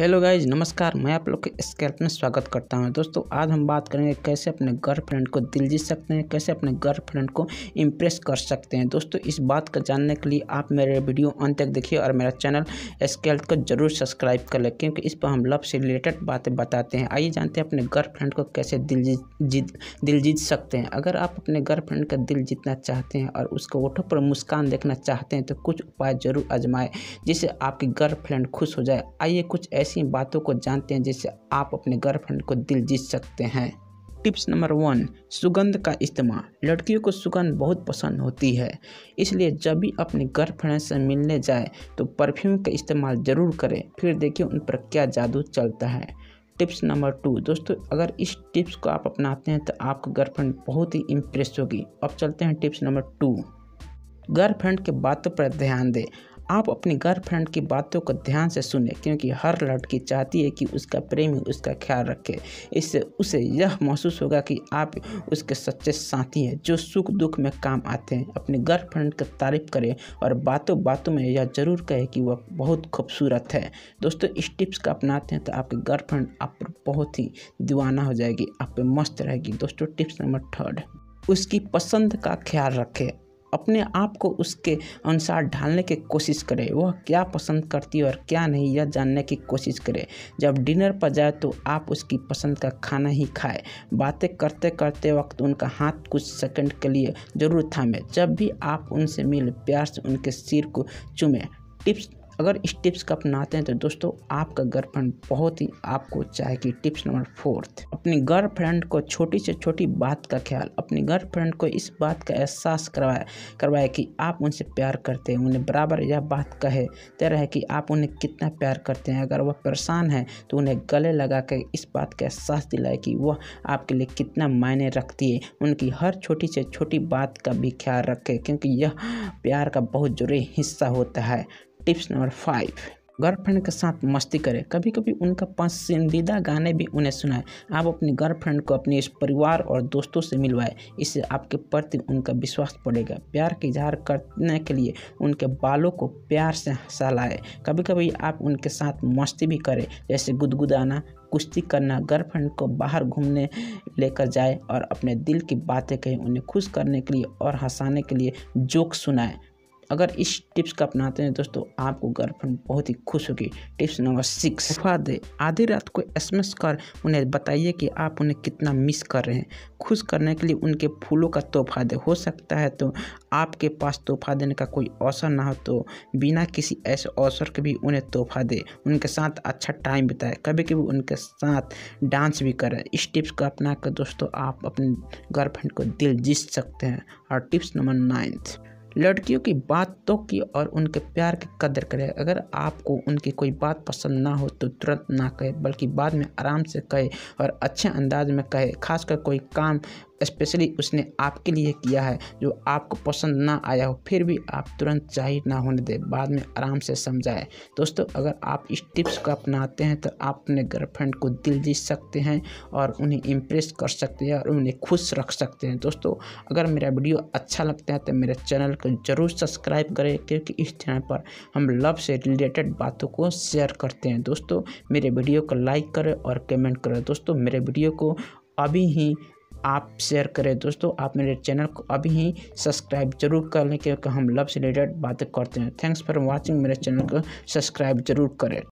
hello guys नमस्कार मैं आप लोग के स्केल्प में स्वागत करता हूं दोस्तों आज हम बात करेंगे कैसे अपने गर्लफ्रेंड को दिल जीत सकते हैं कैसे अपने गर्लफ्रेंड को इम्प्रेस कर सकते हैं दोस्तों इस बात को जानने के लिए आप मेरे वीडियो अंत तक देखिए और मेरा चैनल स्केल्प को जरूर सब्सक्राइब कर लें क्योंकि इस पर हम लव से रिलेटेड बातें बताते हैं आइए जानते हैं अपने गर्लफ्रेंड को कैसे दिल जीत दिल जीत सकते हैं अगर आप अपने गर्लफ्रेंड का दिल जीतना चाहते हैं और उसको ओठों पर मुस्कान देखना चाहते हैं तो कुछ उपाय जरूर आजमाएँ जिससे आपकी गर्लफ्रेंड खुश हो जाए आइए कुछ ऐसे ऐसी बातों को जानते हैं जिससे आप अपने गर्लफ्रेंड को दिल जीत सकते हैं टिप्स नंबर वन सुगंध का इस्तेमाल लड़कियों को सुगंध बहुत पसंद होती है इसलिए जब भी अपने गर्लफ्रेंड से मिलने जाए तो परफ्यूम का इस्तेमाल ज़रूर करें फिर देखिए उन पर क्या जादू चलता है टिप्स नंबर टू दोस्तों अगर इस टिप्स को आप अपनाते हैं तो आपका गर्लफ्रेंड बहुत ही इम्प्रेस होगी अब चलते हैं टिप्स नंबर टू गर्लफ्रेंड के बातों पर ध्यान दें आप अपनी गर्लफ्रेंड की बातों को ध्यान से सुने क्योंकि हर लड़की चाहती है कि उसका प्रेमी उसका ख्याल रखे इससे उसे यह महसूस होगा कि आप उसके सच्चे साथी हैं जो सुख दुख में काम आते हैं अपनी गर्लफ्रेंड की तारीफ करें और बातों बातों में यह जरूर कहे कि वह बहुत खूबसूरत है दोस्तों इस टिप्स का अपनाते हैं तो आपकी गर्लफ्रेंड आप पर बहुत ही दीवाना हो जाएगी आप पे मस्त रहेगी दोस्तों टिप्स नंबर थर्ड उसकी पसंद का ख्याल रखें अपने आप को उसके अनुसार ढालने की कोशिश करें वह क्या पसंद करती है और क्या नहीं यह जानने की कोशिश करें जब डिनर पर जाए तो आप उसकी पसंद का खाना ही खाए बातें करते करते वक्त उनका हाथ कुछ सेकंड के लिए ज़रूर थामे जब भी आप उनसे मिल प्यार से उनके सिर को चूमें टिप्स अगर इस टिप्स का अपनाते हैं तो दोस्तों आपका गर्लफ्रेंड बहुत ही आपको चाहेगी टिप्स नंबर फोर्थ अपनी गर्लफ्रेंड को छोटी से छोटी बात का ख्याल अपनी गर्लफ्रेंड को इस बात का एहसास करवाए करवाए कि आप उनसे प्यार करते हैं उन्हें बराबर यह बात कहे तय रहे कि आप उन्हें कितना प्यार करते हैं अगर वह परेशान है तो उन्हें गले लगा कर इस बात का एहसास दिलाए कि वह आपके लिए कितना मायने रखती है उनकी हर छोटी से छोटी बात का भी ख्याल रखे क्योंकि यह प्यार का बहुत ज़रूरी हिस्सा होता है टिप्स नंबर फाइव गर्लफ्रेंड के साथ मस्ती करें कभी कभी उनका पसंदीदा गाने भी उन्हें सुनाएं आप अपनी गर्लफ्रेंड को अपने इस परिवार और दोस्तों से मिलवाएं इससे आपके प्रति उनका विश्वास पड़ेगा प्यार के इजहार करने के लिए उनके बालों को प्यार से सहलाएं कभी कभी आप उनके साथ मस्ती भी करें जैसे गुदगुदाना कुश्ती करना गर्लफ्रेंड को बाहर घूमने लेकर जाए और अपने दिल की बातें कहें उन्हें खुश करने के लिए और हंसाने के लिए जोक सुनाएं अगर इस टिप्स का अपनाते हैं दोस्तों आपको गर्लफ्रेंड बहुत ही खुश होगी टिप्स नंबर सिक्स दे आधी रात को एसएमएस कर उन्हें बताइए कि आप उन्हें कितना मिस कर रहे हैं खुश करने के लिए उनके फूलों का तोहफा दे हो सकता है तो आपके पास तोहफा देने का कोई अवसर ना हो तो बिना किसी ऐसे अवसर के भी उन्हें तोहफा दे उनके साथ अच्छा टाइम बिताए कभी कभी उनके साथ डांस भी करें इस टिप्स को अपना कर दोस्तों आप अपने गर्लफ्रेंड को दिल जीत सकते हैं और टिप्स नंबर नाइन्थ लड़कियों की बातों तो की और उनके प्यार की कदर करें अगर आपको उनकी कोई बात पसंद ना हो तो तुरंत ना कहे बल्कि बाद में आराम से कहे और अच्छे अंदाज में कहे खासकर कोई काम स्पेशली उसने आपके लिए किया है जो आपको पसंद ना आया हो फिर भी आप तुरंत जाहिर ना होने दें बाद में आराम से समझाएं दोस्तों अगर आप इस टिप्स को अपनाते हैं तो आप अपने गर्लफ्रेंड को दिल जीत सकते हैं और उन्हें इम्प्रेस कर सकते हैं और उन्हें खुश रख सकते हैं दोस्तों अगर मेरा वीडियो अच्छा लगता है तो मेरे चैनल को ज़रूर सब्सक्राइब करें क्योंकि इस चैनल पर हम लव से रिलेटेड बातों को शेयर करते हैं दोस्तों मेरे वीडियो को लाइक करें और कमेंट करें दोस्तों मेरे वीडियो को अभी ही आप शेयर करें दोस्तों आप मेरे चैनल को अभी ही सब्सक्राइब जरूर कर लें क्योंकि हम लव से रिलेटेड बातें करते हैं थैंक्स फॉर वॉचिंग मेरे चैनल को सब्सक्राइब जरूर करें